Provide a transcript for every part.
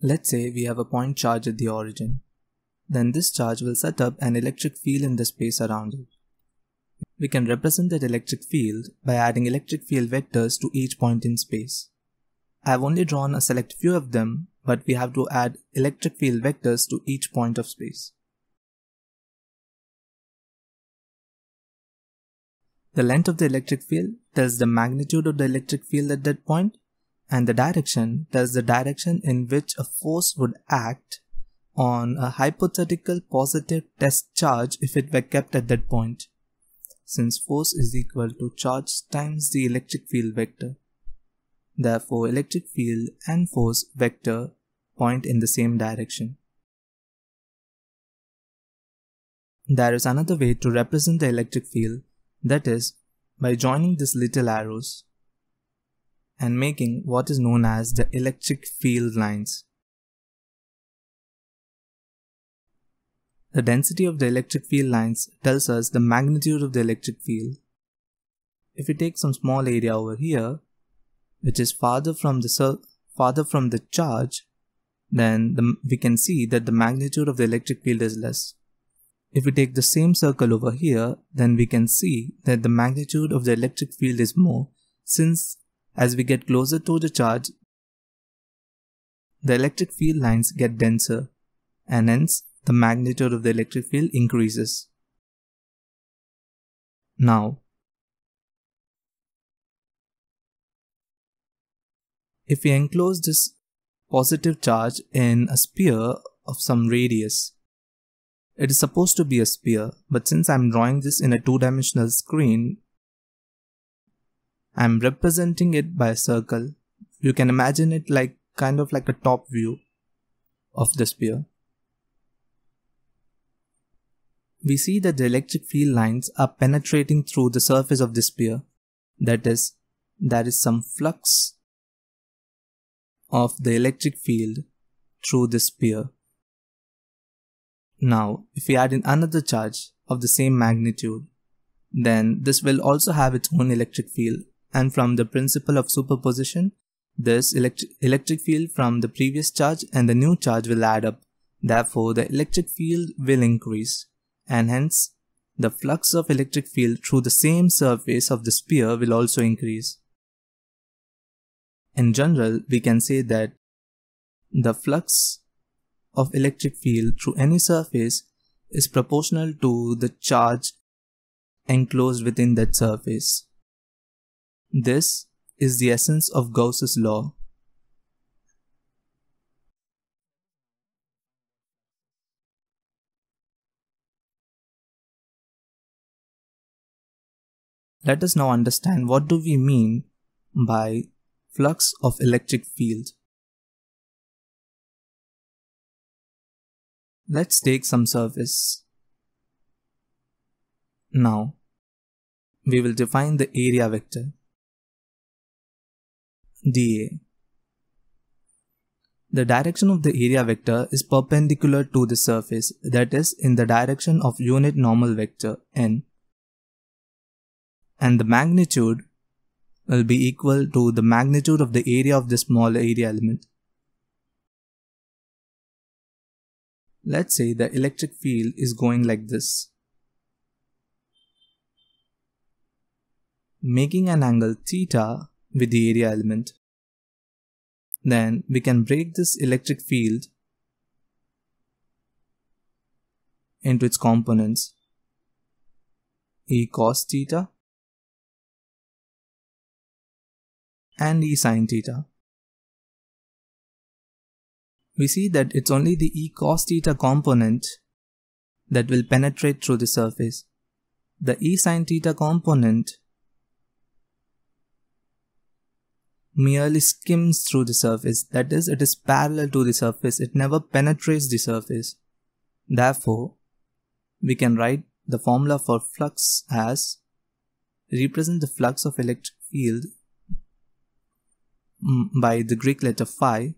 Let's say we have a point charge at the origin. Then this charge will set up an electric field in the space around it. We can represent that electric field by adding electric field vectors to each point in space. I have only drawn a select few of them, but we have to add electric field vectors to each point of space. The length of the electric field tells the magnitude of the electric field at that point and the direction tells the direction in which a force would act on a hypothetical positive test charge if it were kept at that point, since force is equal to charge times the electric field vector. Therefore, electric field and force vector point in the same direction. There is another way to represent the electric field, that is, by joining these little arrows and making what is known as the electric field lines. The density of the electric field lines tells us the magnitude of the electric field. If we take some small area over here, which is farther from the farther from the charge, then the, we can see that the magnitude of the electric field is less. If we take the same circle over here, then we can see that the magnitude of the electric field is more since as we get closer to the charge, the electric field lines get denser and hence the magnitude of the electric field increases. Now, if we enclose this positive charge in a sphere of some radius, it is supposed to be a sphere, but since I'm drawing this in a two-dimensional screen, I'm representing it by a circle. You can imagine it like kind of like a top view of the sphere. We see that the electric field lines are penetrating through the surface of the sphere. That is, there is some flux of the electric field through the sphere. Now, if we add in another charge of the same magnitude, then this will also have its own electric field and from the principle of superposition, this elect electric field from the previous charge and the new charge will add up. Therefore, the electric field will increase and hence the flux of electric field through the same surface of the sphere will also increase. In general, we can say that the flux of electric field through any surface is proportional to the charge enclosed within that surface. This is the essence of Gauss's law. Let us now understand what do we mean by flux of electric field. Let's take some surface. Now, we will define the area vector dA. The direction of the area vector is perpendicular to the surface, that is, in the direction of unit normal vector n. And the magnitude will be equal to the magnitude of the area of the small area element. Let's say the electric field is going like this. Making an angle theta with the area element. Then we can break this electric field into its components E cos theta and E sine theta. We see that it's only the E cos theta component that will penetrate through the surface. The E sine theta component merely skims through the surface, that is, it is parallel to the surface, it never penetrates the surface. Therefore, we can write the formula for flux as represent the flux of electric field mm, by the Greek letter phi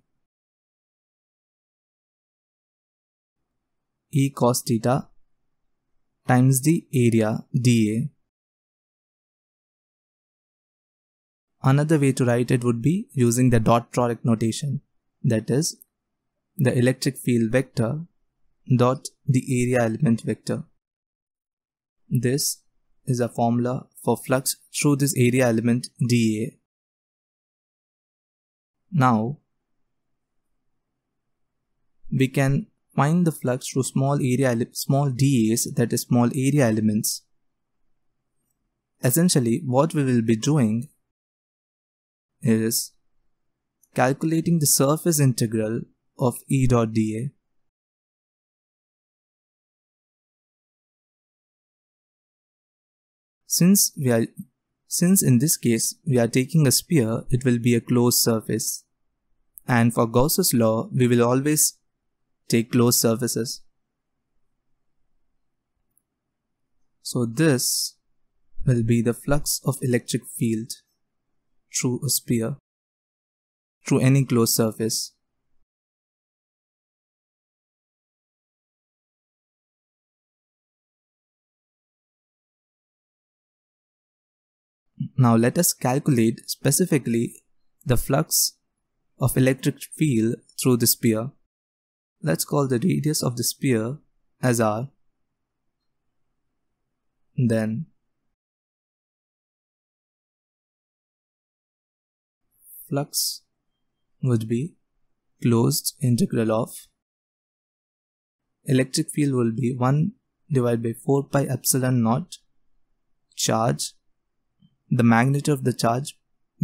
E cos theta times the area dA Another way to write it would be using the dot product notation, that is, the electric field vector dot the area element vector. This is a formula for flux through this area element dA. Now, we can find the flux through small area small DAs that is small area elements. Essentially, what we will be doing is calculating the surface integral of E dot dA. Since we are since in this case we are taking a sphere, it will be a closed surface. And for Gauss's law, we will always take closed surfaces. So this will be the flux of electric field through a spear, through any closed surface. Now let us calculate specifically the flux of electric field through the sphere. Let's call the radius of the sphere as r. Then flux would be closed integral of electric field will be 1 divided by 4 pi epsilon naught charge the magnitude of the charge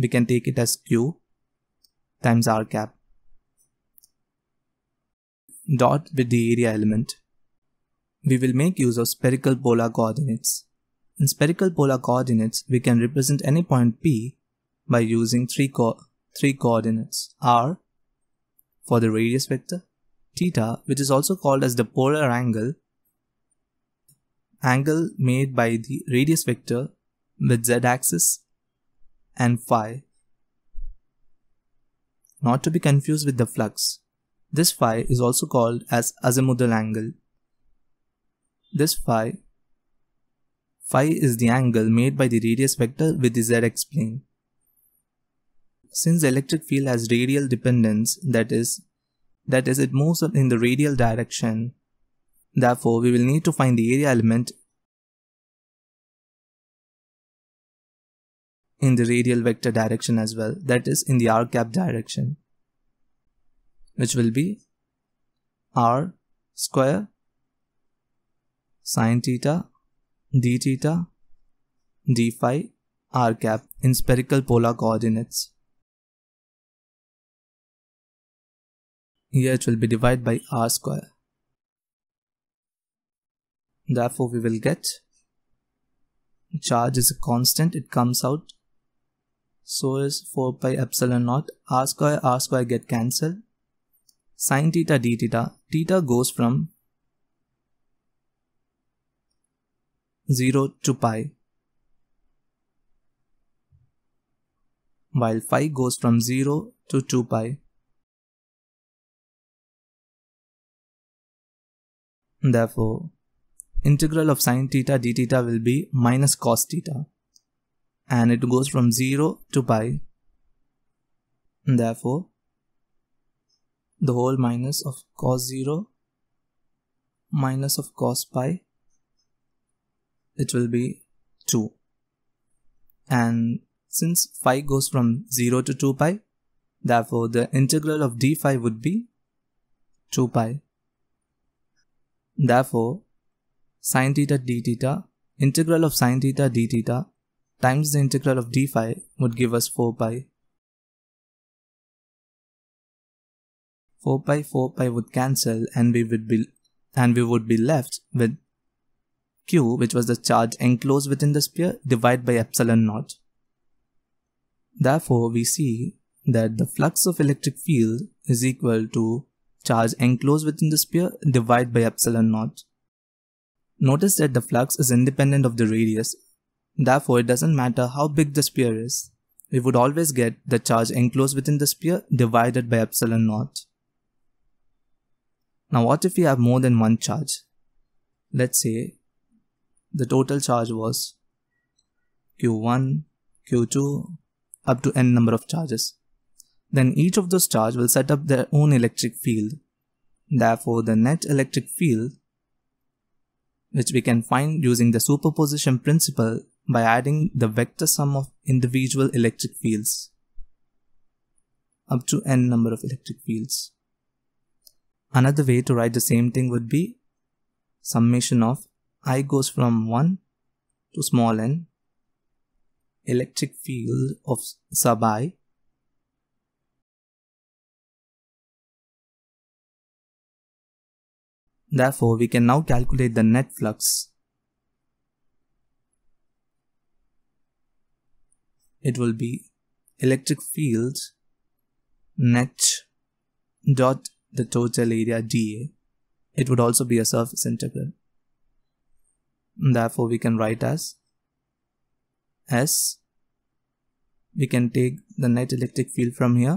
we can take it as q times r cap dot with the area element we will make use of spherical polar coordinates in spherical polar coordinates we can represent any point p by using three co three coordinates r for the radius vector, theta which is also called as the polar angle, angle made by the radius vector with z axis and phi not to be confused with the flux. This phi is also called as azimuthal angle. This phi, phi is the angle made by the radius vector with the z-x plane. Since the electric field has radial dependence, that is, that is it moves in the radial direction, therefore we will need to find the area element in the radial vector direction as well, that is in the r cap direction, which will be r square sine theta d theta d phi r cap in spherical polar coordinates. Here it will be divided by R square. Therefore, we will get charge is a constant, it comes out. So is 4 pi epsilon naught, r square, r square get cancelled. Sine theta d theta, theta goes from 0 to pi. While phi goes from 0 to 2 pi. Therefore, integral of sine theta d theta will be minus cos theta and it goes from 0 to pi. Therefore, the whole minus of cos 0 minus of cos pi it will be 2 and since phi goes from 0 to 2 pi therefore the integral of d phi would be 2 pi Therefore, sine theta d theta, integral of sine theta d theta times the integral of d phi would give us 4 pi. 4 pi 4 pi would cancel and we would be and we would be left with q which was the charge enclosed within the sphere divided by epsilon naught. Therefore we see that the flux of electric field is equal to charge enclosed within the sphere divided by epsilon naught. Notice that the flux is independent of the radius, therefore it doesn't matter how big the sphere is. We would always get the charge enclosed within the sphere divided by epsilon naught. Now what if we have more than one charge? Let's say the total charge was Q1, Q2, up to n number of charges then each of those stars will set up their own electric field. Therefore, the net electric field, which we can find using the superposition principle by adding the vector sum of individual electric fields up to n number of electric fields. Another way to write the same thing would be summation of i goes from 1 to small n electric field of sub i Therefore, we can now calculate the net flux. It will be electric field net dot the total area dA. It would also be a surface integral. Therefore, we can write as S. We can take the net electric field from here.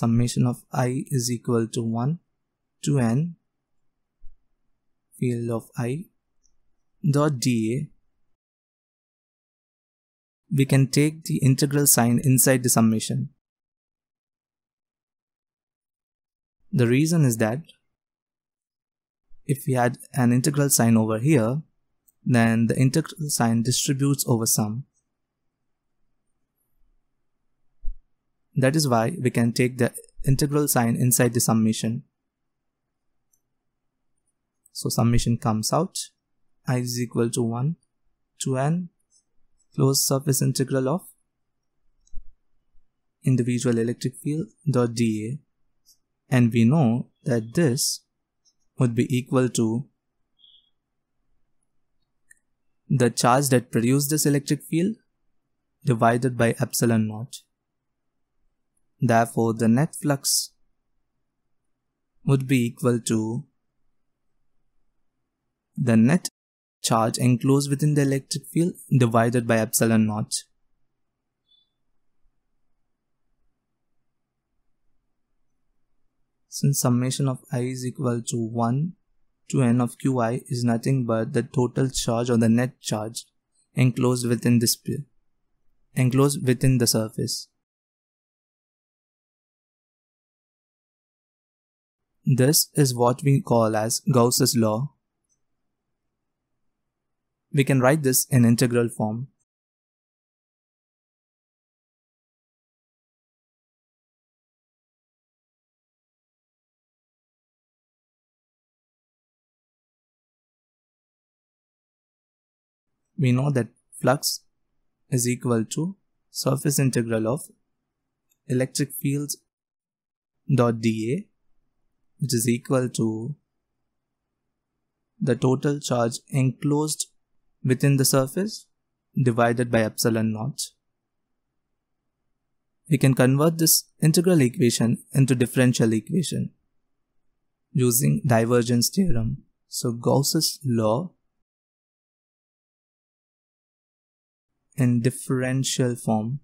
Summation of I is equal to 1 to N field of i dot dA. We can take the integral sign inside the summation. The reason is that if we had an integral sign over here, then the integral sign distributes over sum. That is why we can take the integral sign inside the summation. So summation comes out i is equal to 1 to n closed surface integral of individual electric field dot dA and we know that this would be equal to the charge that produced this electric field divided by epsilon naught. Therefore, the net flux would be equal to the net charge enclosed within the electric field divided by epsilon naught. Since summation of i is equal to 1 to n of qi is nothing but the total charge or the net charge enclosed within this sphere, enclosed within the surface. This is what we call as Gauss's law we can write this in integral form. We know that flux is equal to surface integral of electric fields dot dA which is equal to the total charge enclosed within the surface divided by epsilon naught. We can convert this integral equation into differential equation using divergence theorem. So Gauss's law in differential form.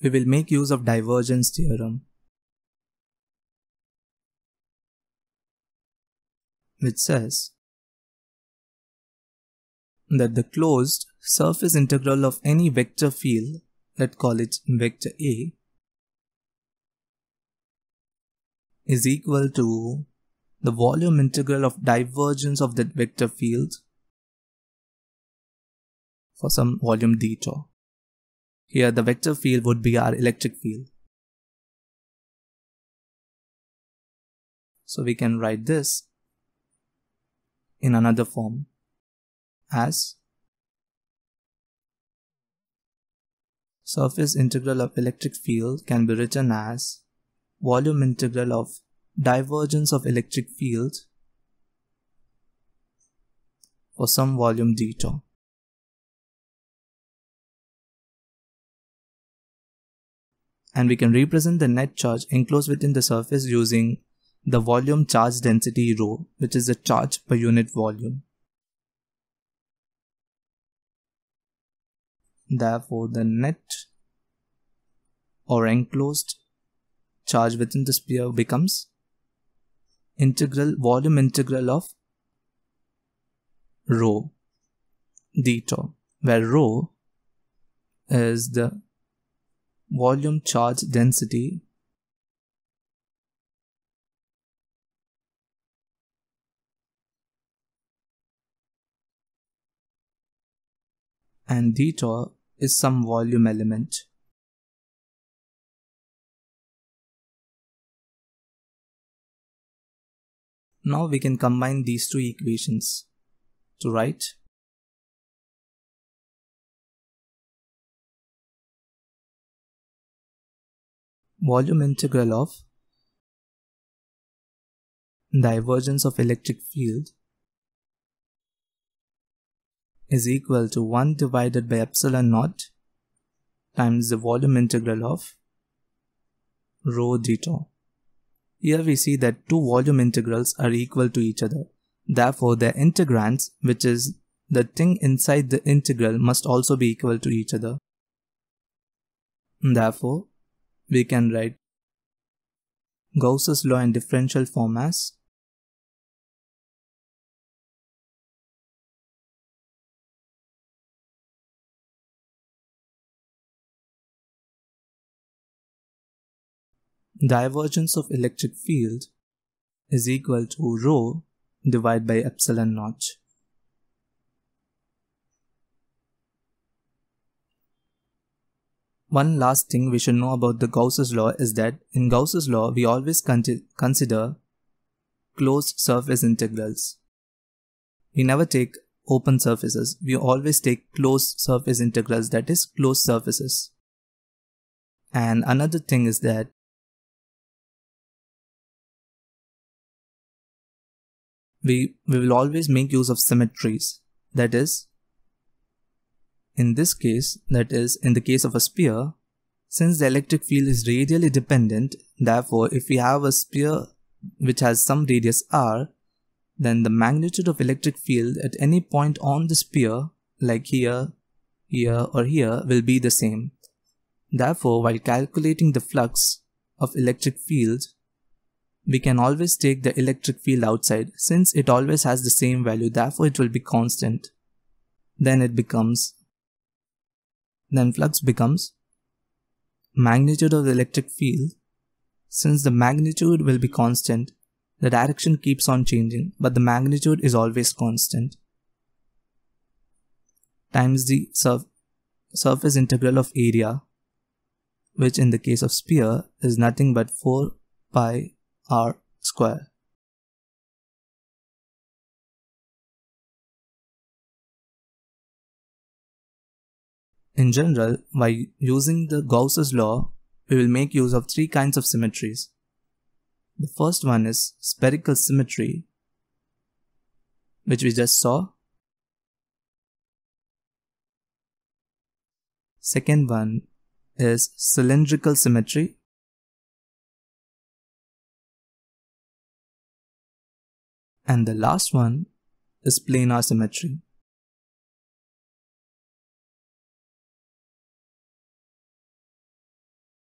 We will make use of divergence theorem which says that the closed surface integral of any vector field, let's call it vector A, is equal to the volume integral of divergence of that vector field for some volume d tau. Here the vector field would be our electric field. So we can write this in another form as surface integral of electric field can be written as volume integral of divergence of electric field for some volume d tau. And we can represent the net charge enclosed within the surface using the volume charge density rho, which is the charge per unit volume. Therefore, the net or enclosed charge within the sphere becomes integral volume integral of rho tau, where rho is the volume charge density and detour is some volume element. Now we can combine these two equations to write volume integral of divergence of electric field is equal to 1 divided by epsilon naught times the volume integral of rho d tau. Here we see that two volume integrals are equal to each other. Therefore, their integrands, which is the thing inside the integral, must also be equal to each other. Therefore, we can write Gauss's law in differential form as divergence of electric field is equal to rho divided by epsilon naught. One last thing we should know about the Gauss's law is that in Gauss's law we always con consider closed surface integrals. We never take open surfaces, we always take closed surface integrals that is closed surfaces. And another thing is that we, we will always make use of symmetries. That is, in this case, that is, in the case of a sphere, since the electric field is radially dependent, therefore if we have a sphere which has some radius r, then the magnitude of electric field at any point on the sphere, like here, here or here, will be the same. Therefore, while calculating the flux of electric field, we can always take the electric field outside since it always has the same value therefore it will be constant. Then it becomes, then flux becomes magnitude of the electric field. Since the magnitude will be constant, the direction keeps on changing but the magnitude is always constant times the surf surface integral of area which in the case of sphere is nothing but 4 pi r square. In general, by using the Gauss's law, we will make use of three kinds of symmetries. The first one is spherical symmetry, which we just saw. Second one is cylindrical symmetry, And the last one is planar symmetry.